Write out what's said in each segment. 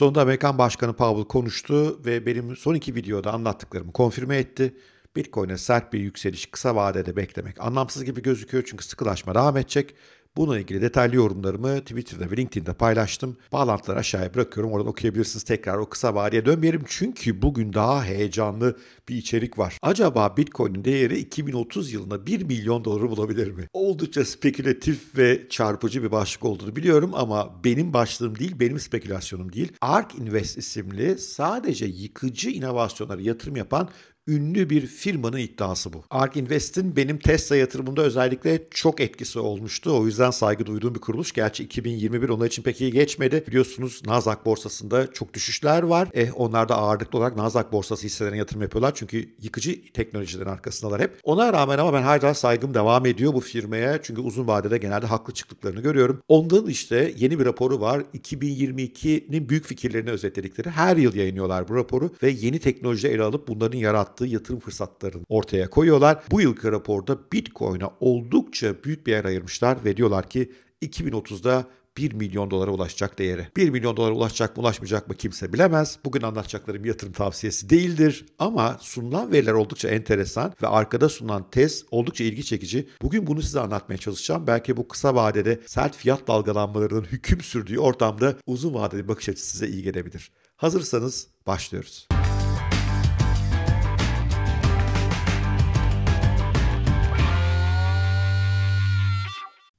Sonunda Amerikan Başkanı Powell konuştu ve benim son iki videoda anlattıklarımı konfirme etti. Bitcoin'e sert bir yükseliş kısa vadede beklemek anlamsız gibi gözüküyor çünkü sıkılaşma devam edecek Bununla ilgili detaylı yorumlarımı Twitter'da ve LinkedIn'de paylaştım. Bağlantıları aşağıya bırakıyorum. Oradan okuyabilirsiniz. Tekrar o kısa vadiye dönmeyelim. Çünkü bugün daha heyecanlı bir içerik var. Acaba Bitcoin'in değeri 2030 yılında 1 milyon doları bulabilir mi? Oldukça spekülatif ve çarpıcı bir başlık olduğunu biliyorum ama benim başlığım değil, benim spekülasyonum değil. ARK Invest isimli sadece yıkıcı inovasyonlara yatırım yapan ünlü bir firmanın iddiası bu. ARK Invest'in benim Tesla yatırımımda özellikle çok etkisi olmuştu. O yüzden saygı duyduğum bir kuruluş. Gerçi 2021 onlar için pek iyi geçmedi. Biliyorsunuz Nasdaq borsasında çok düşüşler var. Eh onlar da ağırlıklı olarak Nasdaq borsası hisselerine yatırım yapıyorlar. Çünkü yıkıcı teknolojilerin arkasındalar hep. Ona rağmen ama ben hala saygım devam ediyor bu firmaya. Çünkü uzun vadede genelde haklı çıktıklarını görüyorum. Ondan işte yeni bir raporu var. 2022'nin büyük fikirlerini özetledikleri her yıl yayınlıyorlar bu raporu ve yeni teknoloji ele alıp bunların yarattığı yarattığı yatırım fırsatlarını ortaya koyuyorlar. Bu yılki raporda Bitcoin'a oldukça büyük bir yer ayırmışlar ve diyorlar ki 2030'da 1 milyon dolara ulaşacak değeri. 1 milyon dolara ulaşacak mı ulaşmayacak mı kimse bilemez. Bugün anlatacaklarım yatırım tavsiyesi değildir ama sunulan veriler oldukça enteresan ve arkada sunulan tez oldukça ilgi çekici. Bugün bunu size anlatmaya çalışacağım. Belki bu kısa vadede sert fiyat dalgalanmalarının hüküm sürdüğü ortamda uzun vadeli bakış açısı size iyi gelebilir. Hazırsanız başlıyoruz.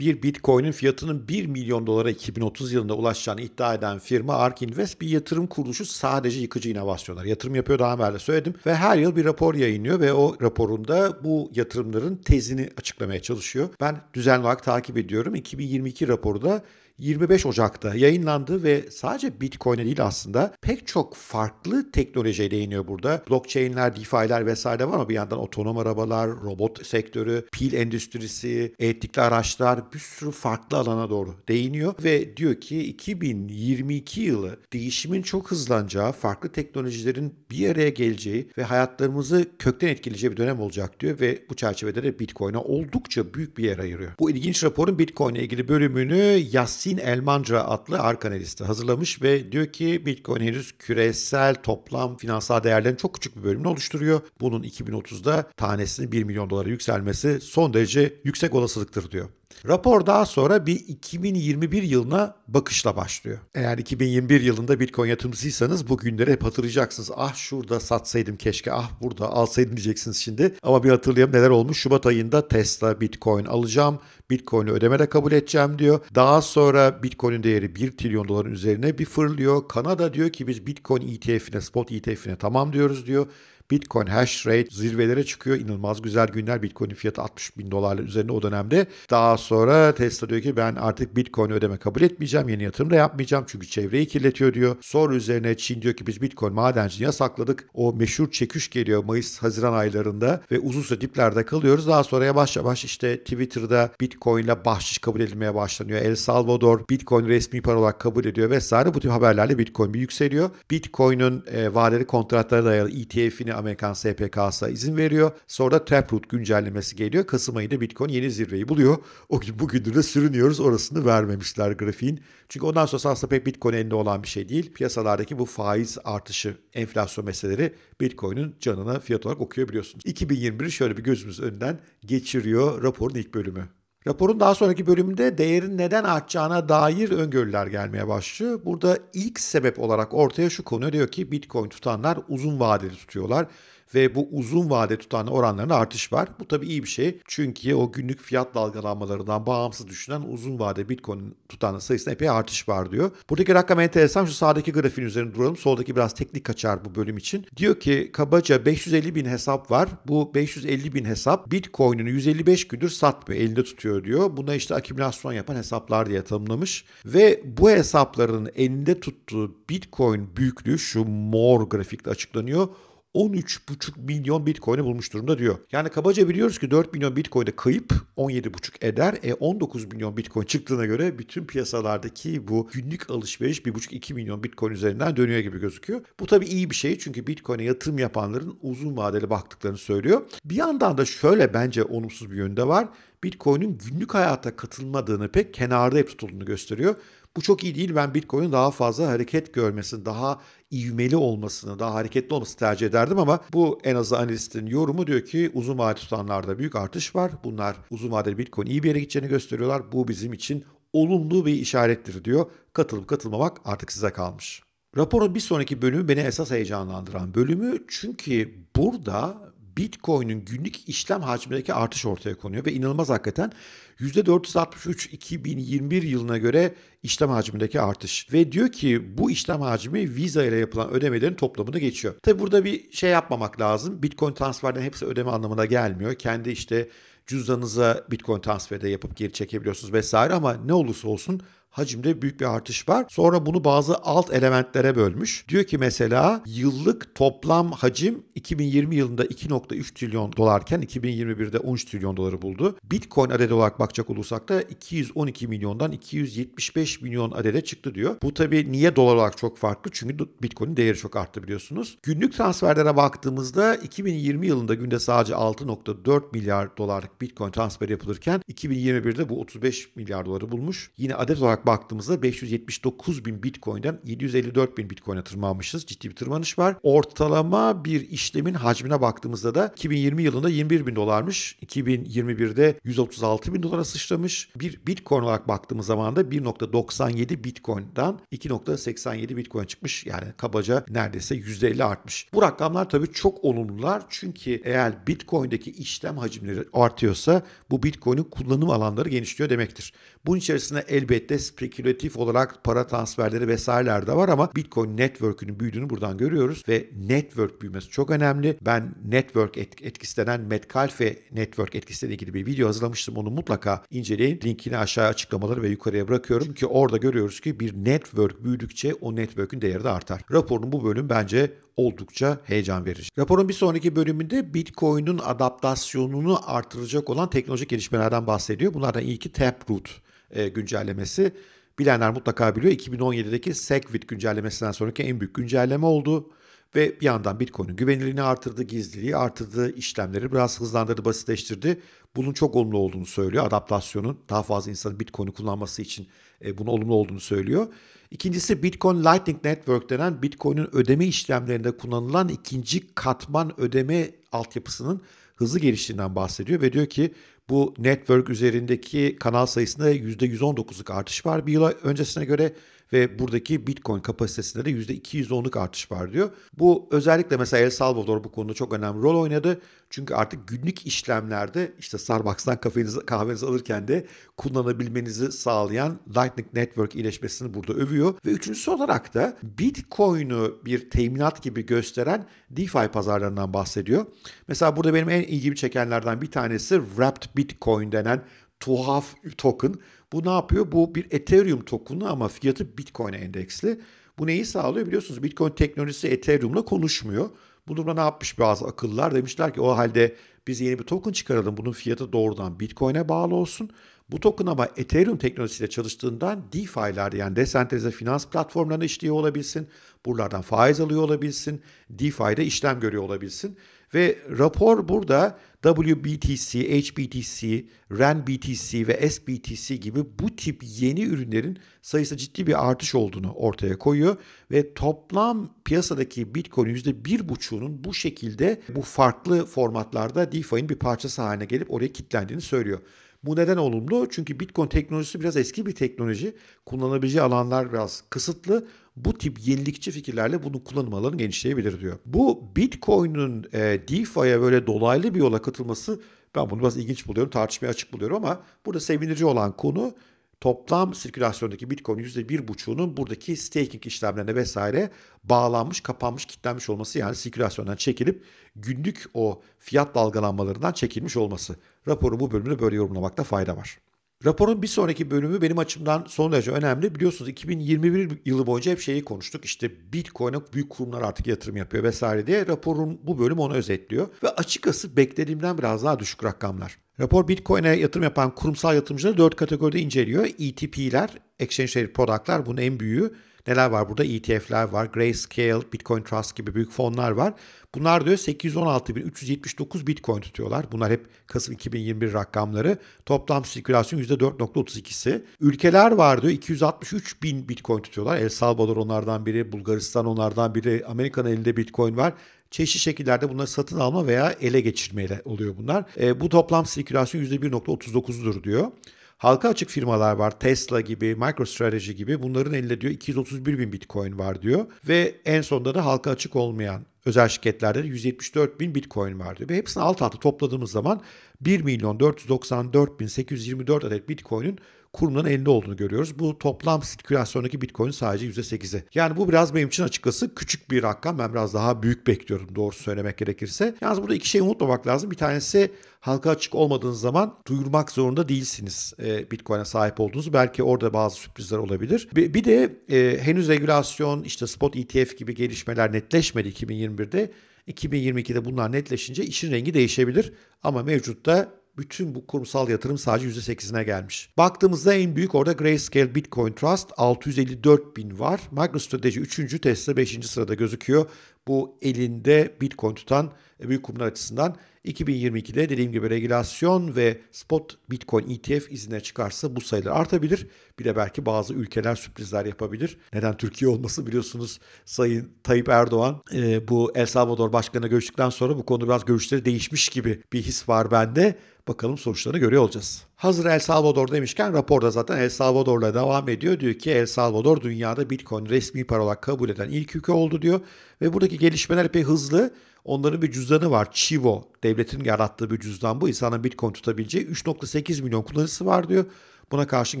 bir Bitcoin'in fiyatının 1 milyon dolara 2030 yılında ulaşacağını iddia eden firma ARK Invest bir yatırım kuruluşu sadece yıkıcı inovasyonlar. Yatırım yapıyor daha evvel de söyledim ve her yıl bir rapor yayınlıyor ve o raporunda bu yatırımların tezini açıklamaya çalışıyor. Ben düzenli olarak takip ediyorum. 2022 raporu da 25 Ocak'ta yayınlandı ve sadece Bitcoin'e değil aslında pek çok farklı teknolojiye değiniyor burada. Blockchain'ler, DeFi'ler vesaire var ama bir yandan otonom arabalar, robot sektörü, pil endüstrisi, elektrikli araçlar bir sürü farklı alana doğru değiniyor ve diyor ki 2022 yılı değişimin çok hızlanacağı, farklı teknolojilerin bir araya geleceği ve hayatlarımızı kökten etkileyeceği bir dönem olacak diyor ve bu çerçevede de Bitcoin'e oldukça büyük bir yer ayırıyor. Bu ilginç raporun Bitcoin'e ilgili bölümünü Yassi Yasin Elmanca adlı arkanalisti hazırlamış ve diyor ki Bitcoin henüz küresel toplam finansal değerlerin çok küçük bir bölümünü oluşturuyor. Bunun 2030'da tanesinin 1 milyon dolara yükselmesi son derece yüksek olasılıktır diyor. Rapor daha sonra bir 2021 yılına bakışla başlıyor. Eğer 2021 yılında Bitcoin yatırımcısıysanız bu hep hatırlayacaksınız. Ah şurada satsaydım keşke, ah burada alsaydım diyeceksiniz şimdi. Ama bir hatırlayalım neler olmuş. Şubat ayında Tesla Bitcoin alacağım, Bitcoin'i ödemede kabul edeceğim diyor. Daha sonra Bitcoin'in değeri 1 trilyon doların üzerine bir fırlıyor. Kanada diyor ki biz Bitcoin ETF'ine, spot ETF'ine tamam diyoruz diyor. Bitcoin hash rate zirvelere çıkıyor. İnanılmaz güzel günler. Bitcoin'in fiyatı 60 bin dolarlar üzerine o dönemde. Daha sonra Tesla diyor ki ben artık Bitcoin ödeme kabul etmeyeceğim. Yeni yatırım da yapmayacağım çünkü çevreyi kirletiyor diyor. Sonra üzerine Çin diyor ki biz Bitcoin madenciliği yasakladık. O meşhur çeküş geliyor Mayıs-Haziran aylarında ve uzun süre diplerde kalıyoruz. Daha sonra yavaş yavaş işte Twitter'da Bitcoin ile bahşiş kabul edilmeye başlanıyor. El Salvador Bitcoin resmi para olarak kabul ediyor vesaire. Bu tür haberlerle Bitcoin bir yükseliyor. Bitcoin'in e, vadeli kontratlara dayalı ETF'ini Amerikan SPK'sa izin veriyor. Sonra da Taproot güncellemesi geliyor. Kasım ayında Bitcoin yeni zirveyi buluyor. O gün bugündür de sürünüyoruz. Orasını vermemişler grafiğin. Çünkü ondan sonra aslında pek Bitcoin elinde olan bir şey değil. Piyasalardaki bu faiz artışı, enflasyon meseleleri Bitcoin'in canına fiyat olarak okuyor biliyorsunuz. 2021 şöyle bir gözümüz önünden geçiriyor raporun ilk bölümü. Raporun daha sonraki bölümünde değerin neden artacağına dair öngörüler gelmeye başlıyor. Burada ilk sebep olarak ortaya şu konuyor diyor ki Bitcoin tutanlar uzun vadeli tutuyorlar ve bu uzun vade tutan oranlarına artış var. Bu tabii iyi bir şey. Çünkü o günlük fiyat dalgalanmalarından bağımsız düşünen uzun vade Bitcoin tutanın sayısında epey artış var diyor. Buradaki rakam enteresan. Şu sağdaki grafiğin üzerinde duralım. Soldaki biraz teknik kaçar bu bölüm için. Diyor ki kabaca 550 bin hesap var. Bu 550 bin hesap Bitcoin'ini 155 gündür satmıyor. Elinde tutuyor diyor. Buna işte akümülasyon yapan hesaplar diye tanımlamış. Ve bu hesapların elinde tuttuğu Bitcoin büyüklüğü şu mor grafikte açıklanıyor. 13,5 milyon Bitcoin'i bulmuş durumda diyor. Yani kabaca biliyoruz ki 4 milyon Bitcoin'de kayıp 17,5 eder. E 19 milyon Bitcoin çıktığına göre bütün piyasalardaki bu günlük alışveriş 1,5-2 milyon Bitcoin üzerinden dönüyor gibi gözüküyor. Bu tabi iyi bir şey çünkü Bitcoin'e yatırım yapanların uzun vadeli baktıklarını söylüyor. Bir yandan da şöyle bence olumsuz bir yönde var. Bitcoin'in günlük hayata katılmadığını pek kenarda hep tutulduğunu gösteriyor. Bu çok iyi değil. Ben Bitcoin'in daha fazla hareket görmesini, daha ivmeli olmasını, daha hareketli olmasını tercih ederdim ama bu en azı analistin yorumu diyor ki uzun vadeli tutanlarda büyük artış var. Bunlar uzun vadeli Bitcoin iyi bir yere gideceğini gösteriyorlar. Bu bizim için olumlu bir işarettir diyor. Katılıp katılmamak artık size kalmış. Raporun bir sonraki bölümü beni esas heyecanlandıran bölümü çünkü burada Bitcoin'in günlük işlem hacmindeki artış ortaya konuyor ve inanılmaz hakikaten %463 2021 yılına göre işlem hacmindeki artış. Ve diyor ki bu işlem hacmi Visa ile yapılan ödemelerin toplamını geçiyor. Tabi burada bir şey yapmamak lazım. Bitcoin transferden hepsi ödeme anlamına gelmiyor. Kendi işte cüzdanınıza Bitcoin transferde yapıp geri çekebiliyorsunuz vesaire ama ne olursa olsun hacimde büyük bir artış var. Sonra bunu bazı alt elementlere bölmüş. Diyor ki mesela yıllık toplam hacim 2020 yılında 2.3 trilyon dolarken 2021'de 13 trilyon doları buldu. Bitcoin adedi olarak bakacak olursak da 212 milyondan 275 milyon adede çıktı diyor. Bu tabii niye dolar olarak çok farklı? Çünkü Bitcoin'in değeri çok arttı biliyorsunuz. Günlük transferlere baktığımızda 2020 yılında günde sadece 6.4 milyar dolarlık Bitcoin transferi yapılırken 2021'de bu 35 milyar doları bulmuş. Yine adet olarak olarak baktığımızda 579 bin Bitcoin'den 754 bin Bitcoin'e tırmanmışız. Ciddi bir tırmanış var. Ortalama bir işlemin hacmine baktığımızda da 2020 yılında 21 bin dolarmış. 2021'de 136 bin dolara sıçramış. Bir Bitcoin olarak baktığımız zaman da 1.97 Bitcoin'dan 2.87 Bitcoin çıkmış. Yani kabaca neredeyse %50 artmış. Bu rakamlar tabii çok olumlular. Çünkü eğer Bitcoin'deki işlem hacimleri artıyorsa bu Bitcoin'in kullanım alanları genişliyor demektir. Bunun içerisinde elbette spekülatif olarak para transferleri vesaireler de var ama Bitcoin network'ünün büyüdüğünü buradan görüyoruz ve network büyümesi çok önemli. Ben network et, Metcalfe network etkisiyle ilgili bir video hazırlamıştım. Onu mutlaka inceleyin. Linkini aşağıya açıklamaları ve yukarıya bırakıyorum. Çünkü orada görüyoruz ki bir network büyüdükçe o network'ün değeri de artar. Raporun bu bölüm bence oldukça heyecan verici. Raporun bir sonraki bölümünde Bitcoin'un adaptasyonunu artıracak olan teknolojik gelişmelerden bahsediyor. Bunlardan ilki Taproot e, güncellemesi. Bilenler mutlaka biliyor 2017'deki Segwit güncellemesinden sonraki en büyük güncelleme oldu. Ve bir yandan Bitcoin'in güvenilirliğini artırdı, gizliliği artırdı, işlemleri biraz hızlandırdı, basitleştirdi. Bunun çok olumlu olduğunu söylüyor. Adaptasyonun daha fazla insanın Bitcoin'i kullanması için e, bunun olumlu olduğunu söylüyor. İkincisi Bitcoin Lightning Network denen Bitcoin'in ödeme işlemlerinde kullanılan ikinci katman ödeme altyapısının hızlı geliştiğinden bahsediyor ve diyor ki bu network üzerindeki kanal sayısında %119'luk artış var bir yıl öncesine göre ve buradaki Bitcoin kapasitesinde de %210'luk artış var diyor. Bu özellikle mesela El Salvador bu konuda çok önemli rol oynadı. Çünkü artık günlük işlemlerde işte Starbucks'tan kahvenizi, kahvenizi alırken de kullanabilmenizi sağlayan Lightning Network iyileşmesini burada övüyor. Ve üçüncüsü olarak da Bitcoin'u bir teminat gibi gösteren DeFi pazarlarından bahsediyor. Mesela burada benim en ilgimi çekenlerden bir tanesi Wrapped Bitcoin denen tuhaf token. Bu ne yapıyor? Bu bir Ethereum token'ı ama fiyatı Bitcoin'e endeksli. Bu neyi sağlıyor biliyorsunuz Bitcoin teknolojisi Ethereum'la konuşmuyor. Bu durumda ne yapmış bazı akıllar? Demişler ki o halde biz yeni bir token çıkaralım. Bunun fiyatı doğrudan Bitcoin'e bağlı olsun. Bu token ama Ethereum teknolojisiyle çalıştığından DeFi'ler yani desentralize finans platformlarına işliyor olabilsin. Buralardan faiz alıyor olabilsin. DeFi'de işlem görüyor olabilsin. Ve rapor burada WBTC, HBTC, RenBTC ve SBTC gibi bu tip yeni ürünlerin sayısı ciddi bir artış olduğunu ortaya koyuyor ve toplam piyasadaki Bitcoin %1,5'unun bu şekilde bu farklı formatlarda DeFi'nin bir parçası haline gelip oraya kilitlendiğini söylüyor. Bu neden olumlu? Çünkü Bitcoin teknolojisi biraz eski bir teknoloji. Kullanabileceği alanlar biraz kısıtlı. Bu tip yenilikçi fikirlerle bunun kullanım alanını genişleyebilir diyor. Bu Bitcoin'in e, DeFi'ye böyle dolaylı bir yola katılması ben bunu biraz ilginç buluyorum, tartışmaya açık buluyorum ama burada sevinici olan konu toplam sirkülasyondaki Bitcoin %1,5'unun buradaki staking işlemlerine vesaire bağlanmış, kapanmış, kilitlenmiş olması yani sirkülasyondan çekilip günlük o fiyat dalgalanmalarından çekilmiş olması. Raporun bu bölümünü böyle yorumlamakta fayda var. Raporun bir sonraki bölümü benim açımdan son derece önemli. Biliyorsunuz 2021 yılı boyunca hep şeyi konuştuk. İşte Bitcoin'e büyük kurumlar artık yatırım yapıyor vesaire diye. Raporun bu bölüm onu özetliyor. Ve açıkçası beklediğimden biraz daha düşük rakamlar. Rapor Bitcoin'e yatırım yapan kurumsal yatırımcıları 4 kategoride inceliyor. ETP'ler, Exchange Traded Product'lar bunun en büyüğü. Neler var burada? ETF'ler var, Grayscale, Bitcoin Trust gibi büyük fonlar var. Bunlar diyor 816.379 Bitcoin tutuyorlar. Bunlar hep Kasım 2021 rakamları. Toplam sirkülasyon %4.32'si. Ülkeler var diyor 263 Bitcoin tutuyorlar. El Salvador onlardan biri, Bulgaristan onlardan biri, Amerika'nın elinde Bitcoin var çeşitli şekillerde bunları satın alma veya ele geçirmeyle oluyor bunlar. E, bu toplam sirkülasyon %1.39'dur diyor. Halka açık firmalar var. Tesla gibi, MicroStrategy gibi. Bunların elinde diyor 231 bin Bitcoin var diyor. Ve en sonunda da halka açık olmayan özel şirketlerde 174 bin Bitcoin var diyor. Ve hepsini alt alta topladığımız zaman 1 milyon 494 bin 824 adet Bitcoin'in kurumun elinde olduğunu görüyoruz. Bu toplam sirkülasyondaki Bitcoin sadece %8'i. Yani bu biraz benim için açıkçası küçük bir rakam. Ben biraz daha büyük bekliyorum doğru söylemek gerekirse. Yalnız burada iki şey unutmamak lazım. Bir tanesi halka açık olmadığınız zaman duyurmak zorunda değilsiniz e, Bitcoin'e sahip olduğunuzu. Belki orada bazı sürprizler olabilir. Bir, bir de e, henüz regülasyon, işte spot ETF gibi gelişmeler netleşmedi 2021'de. 2022'de bunlar netleşince işin rengi değişebilir. Ama mevcutta bütün bu kurumsal yatırım sadece %8'ine gelmiş. Baktığımızda en büyük orada Grayscale Bitcoin Trust 654 bin var. MicroStrategy 3. Tesla 5. sırada gözüküyor. Bu elinde Bitcoin tutan e, büyük kurumlar açısından 2022'de dediğim gibi regülasyon ve spot Bitcoin ETF izine çıkarsa bu sayılar artabilir. Bir de belki bazı ülkeler sürprizler yapabilir. Neden Türkiye olması biliyorsunuz Sayın Tayyip Erdoğan e, bu El Salvador Başkanı görüştükten sonra bu konuda biraz görüşleri değişmiş gibi bir his var bende. Bakalım sonuçları görüyor olacağız. Hazır El Salvador demişken raporda zaten El Salvador'la devam ediyor. Diyor ki El Salvador dünyada Bitcoin resmi para olarak kabul eden ilk ülke oldu diyor. Ve buradaki gelişmeler pek hızlı. Onların bir cüzdanı var. Chivo devletin yarattığı bir cüzdan bu. İnsanın Bitcoin tutabileceği 3.8 milyon kullanıcısı var diyor. Buna karşın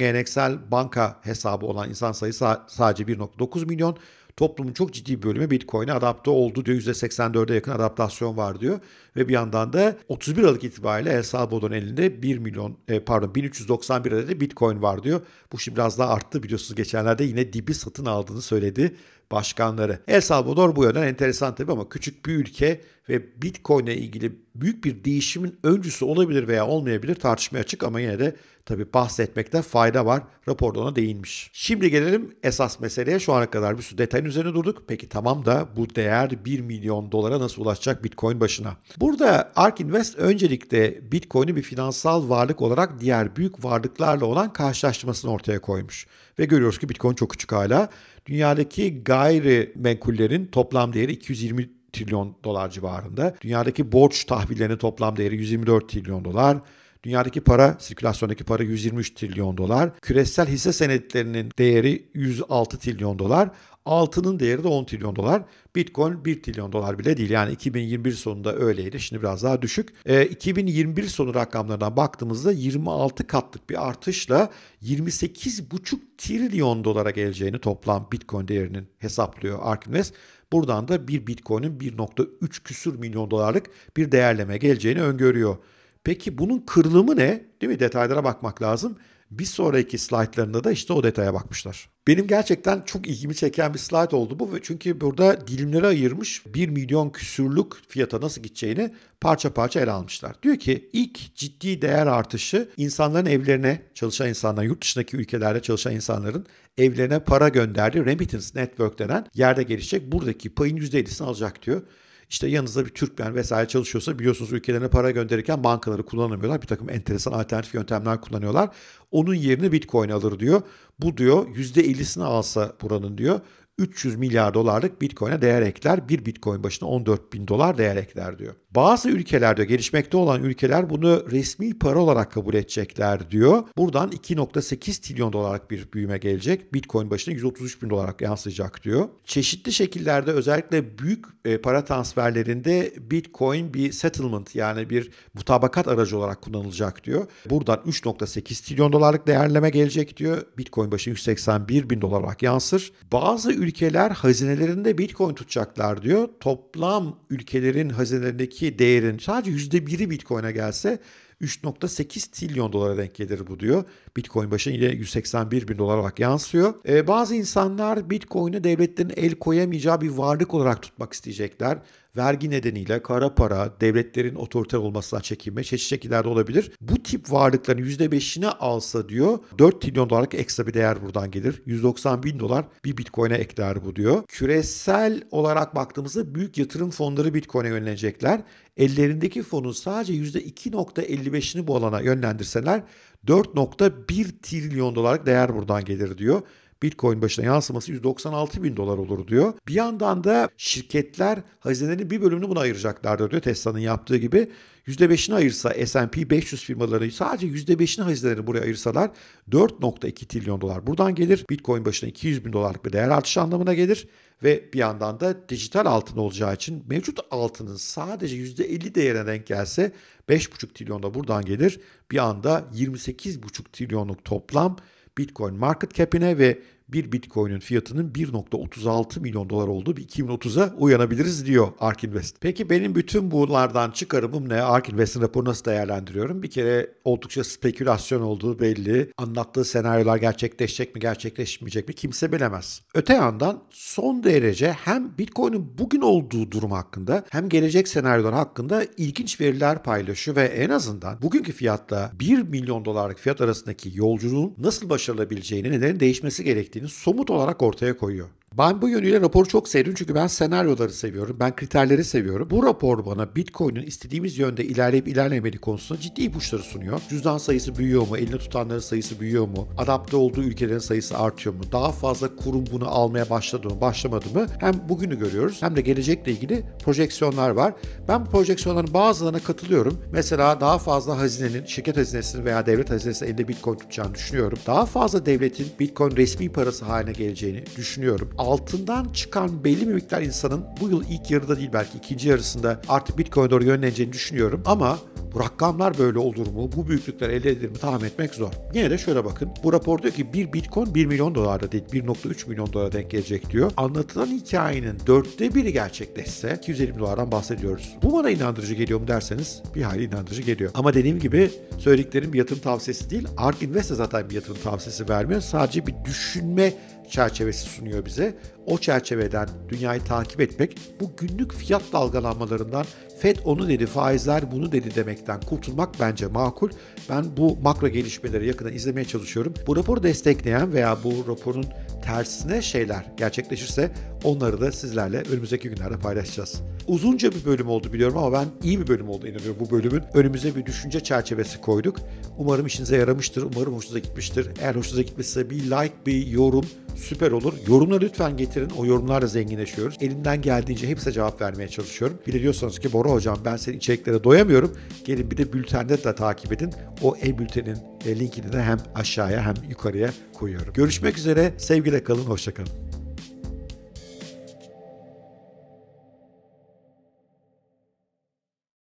geleneksel banka hesabı olan insan sayısı sadece 1.9 milyon toplumun çok ciddi bir bölümü Bitcoin'e adapte oldu diyor. %84'e yakın adaptasyon var diyor. Ve bir yandan da 31 Aralık itibariyle El Salvador'un elinde 1 milyon e, pardon 1391 adet Bitcoin var diyor. Bu şimdi biraz daha arttı biliyorsunuz geçenlerde yine dibi satın aldığını söyledi başkanları. El Salvador bu yönden enteresan tabii ama küçük bir ülke ve Bitcoin ile ilgili büyük bir değişimin öncüsü olabilir veya olmayabilir tartışmaya açık ama yine de tabii bahsetmekte fayda var. Raporda ona değinmiş. Şimdi gelelim esas meseleye. Şu ana kadar bir sürü detayın üzerine durduk. Peki tamam da bu değer 1 milyon dolara nasıl ulaşacak Bitcoin başına? Burada ARK Invest öncelikle Bitcoin'i bir finansal varlık olarak diğer büyük varlıklarla olan karşılaştırmasını ortaya koymuş. Ve görüyoruz ki Bitcoin çok küçük hala. Dünyadaki gayri toplam değeri 220 trilyon dolar civarında. Dünyadaki borç tahvillerinin toplam değeri 124 trilyon dolar. Dünyadaki para, sirkülasyondaki para 123 trilyon dolar. Küresel hisse senetlerinin değeri 106 trilyon dolar. Altının değeri de 10 trilyon dolar. Bitcoin 1 trilyon dolar bile değil. Yani 2021 sonunda öyleydi. Şimdi biraz daha düşük. E, 2021 sonu rakamlarına baktığımızda 26 katlık bir artışla 28,5 trilyon dolara geleceğini toplam Bitcoin değerinin hesaplıyor Arkinvest. Buradan da bir Bitcoin'in 1.3 küsür milyon dolarlık bir değerleme geleceğini öngörüyor. Peki bunun kırılımı ne? Değil mi? Detaylara bakmak lazım. Bir sonraki slaytlarında da işte o detaya bakmışlar. Benim gerçekten çok ilgimi çeken bir slayt oldu bu. Çünkü burada dilimlere ayırmış 1 milyon küsürlük fiyata nasıl gideceğini parça parça ele almışlar. Diyor ki ilk ciddi değer artışı insanların evlerine çalışan insanlar, yurt dışındaki ülkelerde çalışan insanların evlerine para gönderdiği remittance network denen yerde gelişecek. Buradaki payın %50'sini alacak diyor. İşte yanınızda bir Türkmen vesaire çalışıyorsa biliyorsunuz ülkelerine para gönderirken bankaları kullanamıyorlar. Bir takım enteresan alternatif yöntemler kullanıyorlar. Onun yerine Bitcoin alır diyor. Bu diyor %50'sini alsa buranın diyor 300 milyar dolarlık Bitcoin'e değer ekler. Bir Bitcoin başına 14 bin dolar değer ekler diyor. Bazı ülkelerde gelişmekte olan ülkeler bunu resmi para olarak kabul edecekler diyor. Buradan 2.8 trilyon dolarlık bir büyüme gelecek. Bitcoin başına 133 bin dolarlık yansıyacak diyor. Çeşitli şekillerde özellikle büyük e, para transferlerinde Bitcoin bir settlement yani bir mutabakat aracı olarak kullanılacak diyor. Buradan 3.8 trilyon dolarlık değerleme gelecek diyor. Bitcoin başına 181 bin dolarlık yansır. Bazı ülkeler hazinelerinde Bitcoin tutacaklar diyor. Toplam ülkelerin hazinelerindeki piyasadaki değerin sadece yüzde biri Bitcoin'e gelse 3.8 trilyon dolara denk gelir bu diyor. Bitcoin başına yine 181 bin dolar olarak yansıyor. Ee, bazı insanlar Bitcoin'i devletlerin el koyamayacağı bir varlık olarak tutmak isteyecekler vergi nedeniyle kara para, devletlerin otoriter olmasından çekinme çeşitli şekillerde olabilir. Bu tip varlıkların %5'ini alsa diyor 4 trilyon dolarlık ekstra bir değer buradan gelir. 190 bin dolar bir bitcoin'e ekler bu diyor. Küresel olarak baktığımızda büyük yatırım fonları bitcoin'e yönelecekler ellerindeki fonun sadece %2.55'ini bu alana yönlendirseler 4.1 trilyon dolarlık değer buradan gelir diyor. Bitcoin başına yansıması 196 bin dolar olur diyor. Bir yandan da şirketler hazinelerin bir bölümünü buna ayıracaklardır diyor Tesla'nın yaptığı gibi. %5'ini ayırsa S&P 500 firmaları sadece %5'ini hazinelerini buraya ayırsalar 4.2 trilyon dolar buradan gelir. Bitcoin başına 200 bin dolarlık bir değer artışı anlamına gelir. Ve bir yandan da dijital altın olacağı için mevcut altının sadece %50 değerine denk gelse 5.5 trilyon da buradan gelir. Bir anda 28.5 trilyonluk toplam Bitcoin market cap'ine ve bir Bitcoin'in fiyatının 1.36 milyon dolar olduğu bir 2030'a uyanabiliriz diyor ARK Invest. Peki benim bütün bunlardan çıkarımım ne? ARK Invest'in raporu nasıl değerlendiriyorum? Bir kere oldukça spekülasyon olduğu belli. Anlattığı senaryolar gerçekleşecek mi, gerçekleşmeyecek mi kimse bilemez. Öte yandan son derece hem Bitcoin'in bugün olduğu durum hakkında hem gelecek senaryolar hakkında ilginç veriler paylaşıyor ve en azından bugünkü fiyatla 1 milyon dolarlık fiyat arasındaki yolculuğun nasıl başarılabileceğini, neden değişmesi gerektiği gerektiğini somut olarak ortaya koyuyor. Ben bu yönüyle raporu çok sevdim çünkü ben senaryoları seviyorum, ben kriterleri seviyorum. Bu rapor bana Bitcoin'in istediğimiz yönde ilerleyip ilerlemediği konusunda ciddi ipuçları sunuyor. Cüzdan sayısı büyüyor mu, elini tutanların sayısı büyüyor mu, adapte olduğu ülkelerin sayısı artıyor mu, daha fazla kurum bunu almaya başladı mı, başlamadı mı? Hem bugünü görüyoruz hem de gelecekle ilgili projeksiyonlar var. Ben bu projeksiyonların bazılarına katılıyorum. Mesela daha fazla hazinenin, şirket hazinesinin veya devlet hazinesinin elinde Bitcoin tutacağını düşünüyorum. Daha fazla devletin Bitcoin resmi parası haline geleceğini düşünüyorum altından çıkan belli bir miktar insanın bu yıl ilk yarıda değil belki ikinci yarısında artık Bitcoin'e doğru yönleneceğini düşünüyorum. Ama bu rakamlar böyle olur mu? Bu büyüklükler elde edilir mi? Tahmin etmek zor. Yine de şöyle bakın. Bu rapor diyor ki bir bitcoin 1 milyon dolarda değil 1.3 milyon dolara denk gelecek diyor. Anlatılan hikayenin dörtte biri gerçekleşse 250 dolardan bahsediyoruz. Bu bana inandırıcı geliyor mu derseniz bir hayli inandırıcı geliyor. Ama dediğim gibi söylediklerim bir yatırım tavsiyesi değil. ARK Invest de zaten bir yatırım tavsiyesi vermiyor. Sadece bir düşünme çerçevesi sunuyor bize. O çerçeveden dünyayı takip etmek bu günlük fiyat dalgalanmalarından FED onu dedi, faizler bunu dedi demekten kurtulmak bence makul. Ben bu makro gelişmeleri yakından izlemeye çalışıyorum. Bu raporu destekleyen veya bu raporun tersine şeyler gerçekleşirse onları da sizlerle önümüzdeki günlerde paylaşacağız. Uzunca bir bölüm oldu biliyorum ama ben iyi bir bölüm oldu inanıyorum bu bölümün. Önümüze bir düşünce çerçevesi koyduk. Umarım işinize yaramıştır, umarım hoşunuza gitmiştir. Eğer hoşunuza gitmişse bir like, bir yorum süper olur. Yorumları lütfen getirin getirin. O yorumlarla zenginleşiyoruz. Elimden geldiğince hepsine cevap vermeye çalışıyorum. Bir de diyorsanız ki Bora Hocam ben senin içeriklere doyamıyorum. Gelin bir de bültende de takip edin. O e-bültenin e, linkini de hem aşağıya hem yukarıya koyuyorum. Görüşmek üzere. Sevgiyle kalın. Hoşçakalın.